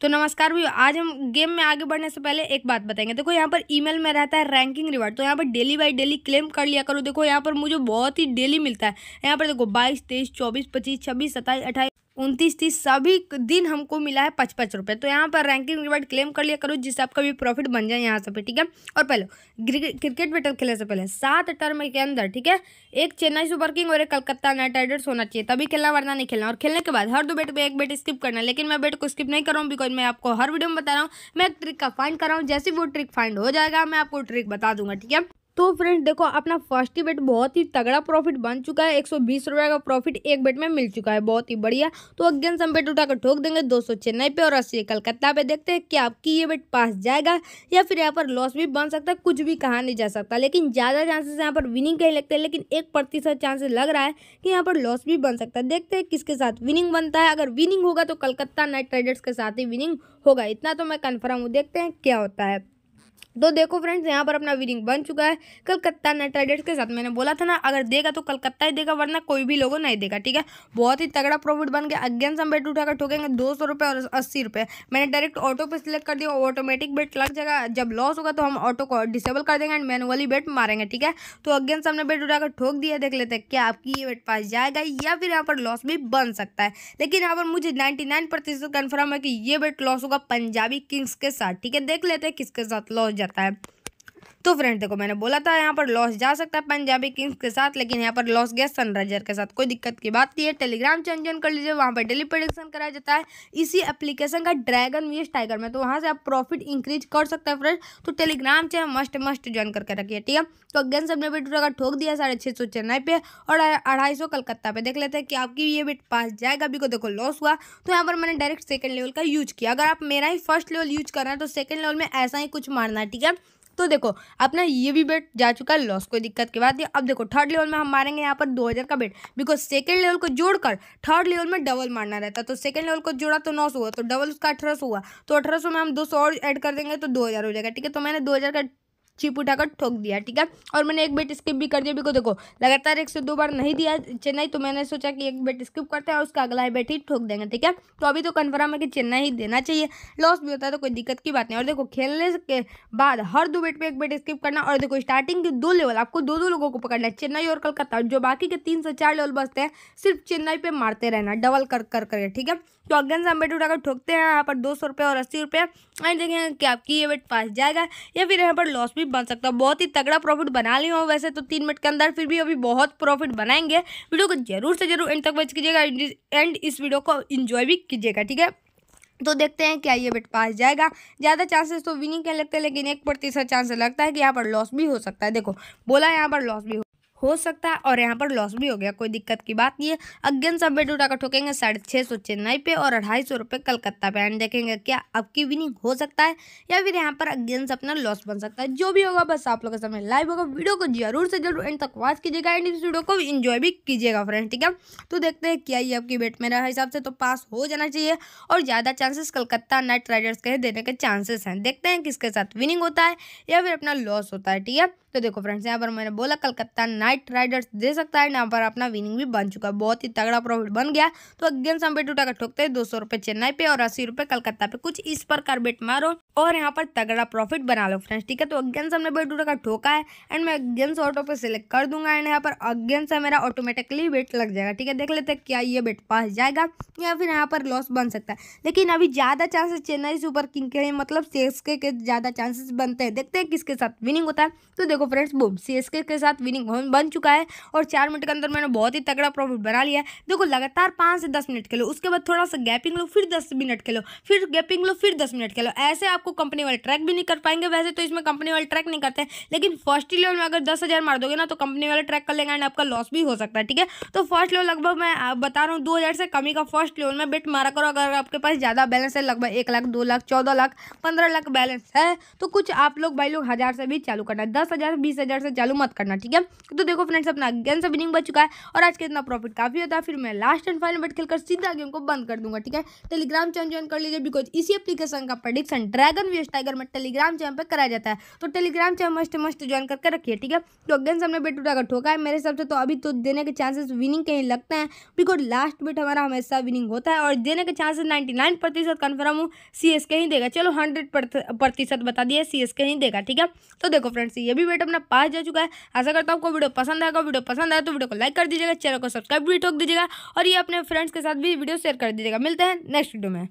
तो नमस्कार भैया आज हम गेम में आगे बढ़ने से पहले एक बात बताएंगे देखो यहाँ पर ईमेल में रहता है रैंकिंग रिवार्ड तो यहाँ पर डेली बाई डेली क्लेम कर लिया करो देखो यहाँ पर मुझे बहुत ही डेली मिलता है यहाँ पर देखो बाईस तेईस चौबीस पच्चीस छब्बीस सत्ताईस अट्ठाईस उनतीस तीस सभी दिन हमको मिला है पच पच रुपये तो यहाँ पर रैंकिंग रिवार्ड क्लेम कर लिया करो जिससे आपका भी प्रॉफिट बन जाए यहाँ से पे ठीक है और पहले क्रिकेट बैटल खेलने से पहले सात टर्म के अंदर ठीक है एक चेन्नई सुपर किंग और एक कलकत्ता नाइट राइडर्स होना चाहिए तभी खेलना वरना नहीं खेलना और खेलने के बाद हर दो बेट पर एक बेट स्किप करना लेकिन मैं बेट को स्किप नहीं कर रहा हूँ बिकॉज मैं आपको हर वीडियो में बता रहा हूँ मैं एक ट्रिक का फाइंड कर रहा हूँ जैसे वो ट्रिक फाइंड हो जाएगा मैं आपको ट्रिक बता दूंगा ठीक है तो फ्रेंड्स देखो अपना फर्स्ट ही बेट बहुत ही तगड़ा प्रॉफिट बन चुका है एक सौ बीस रुपये का प्रॉफिट एक बेट में मिल चुका है बहुत ही बढ़िया तो अगेन हम बेट उठाकर ठोक देंगे दो सौ चेन्नई पे और अस्सी कलकत्ता पे देखते हैं कि आपकी ये बेट पास जाएगा या फिर यहाँ पर लॉस भी बन सकता है कुछ भी कहा नहीं जा सकता लेकिन ज़्यादा चांसेस यहाँ पर विनिंग कहीं लगते हैं लेकिन एक प्रतिशत चांसेस लग रहा है कि यहाँ पर लॉस भी बन सकता है देखते हैं किसके साथ विनिंग बनता है अगर विनिंग होगा तो कलकत्ता नाइट राइडर्स के साथ ही विनिंग होगा इतना तो मैं कन्फर्म हूँ देखते हैं क्या होता है तो देखो फ्रेंड्स यहाँ पर अपना विनिंग बन चुका है कलकत्ता नाइट राइडर्स के साथ मैंने बोला था ना अगर देगा तो कलकत्ता ही देगा वरना कोई भी लोगों नहीं देगा ठीक है बहुत ही तगड़ा प्रॉफिट बन गया अगेन हम बेट उठाकर ठोकेंगे दो सौ रुपये और अस्सी रुपये मैंने डायरेक्ट ऑटो पे सिलेक्ट कर दिया ऑटोमेटिक बेट लग जाएगा जब लॉस होगा तो हम ऑटो को डिसेबल कर देंगे एंड मैनुअली बेट मारेंगे ठीक है तो अगेन हमने बेट उठाकर ठोक दिया देख लेते हैं क्या आपकी ये बेट पास जाएगा या फिर यहाँ पर लॉस भी बन सकता है लेकिन यहाँ पर मुझे नाइन्टी नाइन प्रतिशत कन्फर्म है कि ये बेट लॉस होगा पंजाबी किंग्स के साथ ठीक है देख लेते हैं किसके साथ लॉस जाता है तो फ्रेंड देखो मैंने बोला था यहाँ पर लॉस जा सकता है पंजाबी किंग्स के साथ लेकिन यहाँ पर लॉस गया सनराइजर के साथ कोई दिक्कत की बात नहीं है टेलीग्राम चैनल ज्वाइन कर लीजिए वहाँ पर डेली प्रोडिक्शन कराया जाता है इसी एप्लीकेशन का ड्रैगन वीएस टाइगर में तो वहाँ से आप प्रॉफिट इंक्रीज कर सकते हैं फ्रेंड तो Telegram channel must must join करके रखिए ठीक है तो अगेन सबने वीडियो अगर ठोक दिया साढ़े छः सौ चेन्नई पे और अढ़ाई सौ कलकत्ता पे देख लेते हैं कि आपकी ये बेट पास जाएगा अभी को देखो लॉस हुआ तो यहाँ पर मैंने डायरेक्ट सेकंड लेवल का यूज किया अगर आप मेरा ही फर्स्ट लेवल यूज कर रहे हैं तो सेकंड लेवल में ऐसा ही कुछ मारना है ठीक है तो देखो अपना ये भी बेट जा चुका है लॉस कोई दिक्कत की बात नहीं अब देखो थर्ड लेवल में हम मारेंगे यहाँ पर दो हज़ार का बेट बिकॉज सेकंड लेवल को जोड़कर थर्ड लेवल में डबल मारना रहता तो सेकंड लेवल को जोड़ा तो नौ हुआ तो डबल उसका अठारह हुआ तो अठारह में हम दो और ऐड कर देंगे तो दो हो जाएगा ठीक है तो मैंने दो का चिप उठाकर ठोक दिया ठीक है और मैंने एक बेट स्किप भी कर दिया बिको देखो लगातार एक से दो बार नहीं दिया चेन्नई तो मैंने सोचा कि एक बेट स्किप करते हैं और उसका अगला बेट ही ठोक देंगे ठीक है तो अभी तो कन्फर्म है कि चेन्नई ही देना चाहिए लॉस भी होता है तो कोई दिक्कत की बात नहीं और देखो खेलने के बाद हर दो बेट पर एक बेट स्किप करना और देखो स्टार्टिंग के दो लेवल आपको दो दो लोगों को पकड़ना है चेन्नई और कलकत्ता और जो बाकी के तीन से चार लेवल बसते हैं सिर्फ चेन्नई पर मारते रहना डबल कर कर करके ठीक है तो अगेंस्ट हम बेट उठाकर ठोकते हैं यहाँ पर दो सौ रुपये और अस्सी रुपये एंड देखें कि आपकी ये बेट पास जाएगा या फिर यहाँ पर लॉस भी प्रॉफिट बन सकता है बहुत ही तगड़ा प्रॉफिट बना लिया हूँ वैसे तो तीन मिनट के अंदर फिर भी अभी बहुत प्रॉफिट बनाएंगे वीडियो को जरूर से जरूर एंड तक वॉच कीजिएगा एंड इस वीडियो को इन्जॉय भी कीजिएगा ठीक है तो देखते हैं क्या ये बेट पास जाएगा ज़्यादा चांसेस तो विनिंग के लगते हैं लेकिन एक प्रतिशत चांस लगता है कि यहाँ पर लॉस भी हो सकता है देखो बोला यहाँ पर लॉस भी हो सकता है और यहाँ पर लॉस भी हो गया कोई दिक्कत की बात नहीं है अगेन सब बेट उठाकर ठोकेंगे साढ़े छः सौ चेन्नई पे और अढ़ाई सौ रुपये कलकत्ता पे एंड देखेंगे क्या आपकी विनिंग हो सकता है या फिर यहाँ पर अगेन अपना लॉस बन सकता है जो भी होगा बस आप लोगों के सामने लाइव होगा वीडियो को जरूर से जरूर एंड तक वॉच कीजिएगा एंड इस वीडियो को इन्जॉय भी कीजिएगा फ्रेंड ठीक है तो देखते हैं क्या ये आपकी बेट मेरा हिसाब से तो पास हो जाना चाहिए और ज़्यादा चांसेस कलकत्ता नाइट राइडर्स के देने के चांसेस हैं देखते हैं किसके साथ विनिंग होता है या फिर अपना लॉस होता है ठीक है तो देखो फ्रेंड्स यहाँ पर मैंने बोला कलकत्ता नाइट राइडर्स दे सकता है यहाँ पर अपना विनिंग भी बन चुका है बहुत ही तगड़ा प्रॉफिट बन गया तो अगेन सम पे टूटा कर ठोकते हैं दो सौ रुपये चेन्नई पे और अस्सी रुपये कलकत्ता पे कुछ इस पर कर बेट मारो और यहाँ पर तगड़ा प्रॉफिट बना लो फ्रेंड्स ठीक है तो अगेन हमने बेट टूटा का ठोका है एंड मैं अगेन ऑटो पे सिलेक्ट कर दूंगा एंड यहाँ पर अगेन से मेरा ऑटोमेटिकली बेट लग जाएगा ठीक है देख लेते हैं क्या ये बेट पास जाएगा या फिर यहाँ पर लॉस बन सकता है लेकिन अभी ज़्यादा चांसेस चेन्नई सुपर किंग के मतलब सेक्स के ज़्यादा चांसेस बनते हैं देखते हैं किसके साथ विनिंग होता है तो देखो देखो फ्रेंड्स बूम सी के साथ विनिंग बन चुका है और चार मिनट के अंदर मैंने बहुत ही तगड़ा प्रॉफिट बना लिया है देखो लगातार पाँच से दस मिनट खेलो उसके बाद थोड़ा सा गैपिंग लो फिर दस मिनट खेलो फिर गैपिंग लो फिर दस मिनट खेलो ऐसे आपको कंपनी वाले ट्रैक भी नहीं कर पाएंगे वैसे तो इसमें कंपनी वाले ट्रैक नहीं करते लेकिन फर्स्ट लेवल में अगर दस मार दोगे ना तो कंपनी वाले ट्रैक कर लेंगे एंड आपका लॉस भी हो सकता है ठीक है तो फर्स्ट लेवल लगभग मैं बता रहा हूँ दो से कमी का फर्स्ट लेवल में बेट मारा करो अगर आपके पास ज़्यादा बैलेंस है लगभग एक लाख दो लाख चौदह लाख पंद्रह लाख बैलेंस है तो कुछ आप लोग भाई लोग हज़ार से भी चालू करना है दस हज़ार हज़ार बीस हज़ार से चालू मत करना ठीक है तो देखो फ्रेंड्स अपना अगेन से विनिंग बच चुका है और आज के इतना प्रॉफिट काफ़ी होता है फिर मैं लास्ट एंड फाइनल बट खेलकर सीधा गेम को बंद कर दूंगा ठीक है टेलीग्राम चैनल ज्वाइन कर लीजिए बिकॉज इसी एप्लीकेशन का प्रडिक्शन ड्रैगन वेस्ट टाइगर में टेलीग्राम चैनल पर कराया जाता है तो Telegram channel must must join करके रखिए ठीक है तो अगेन से हमने बेट उठाकर ठोका है मेरे हिसाब से तो अभी तो देने के चांसेस विनिंग के ही लगते हैं बिकॉज लास्ट बेट हमारा हमेशा विनिंग होता है और देने के चांसेस नाइन्टी नाइन प्रतिशत कन्फर्म हूँ सी एस के ही देगा चलो हंड्रेड प्रतिशत बता दिए सी एस के ही देगा ठीक है तो देखो फ्रेंड्स ये भी बेट अपडेट अपना पास जा चुका है ऐसा करता हूँ आपको वीडियो पसंद आएगा वीडियो पसंद आए तो वीडियो को लाइक कर दीजिएगा चैनल को सब्सक्राइब भी ठोक दीजिएगा और ये अपने फ्रेंड्स के साथ भी वीडियो शेयर कर दीजिएगा मिलते हैं नेक्स्ट वीडियो में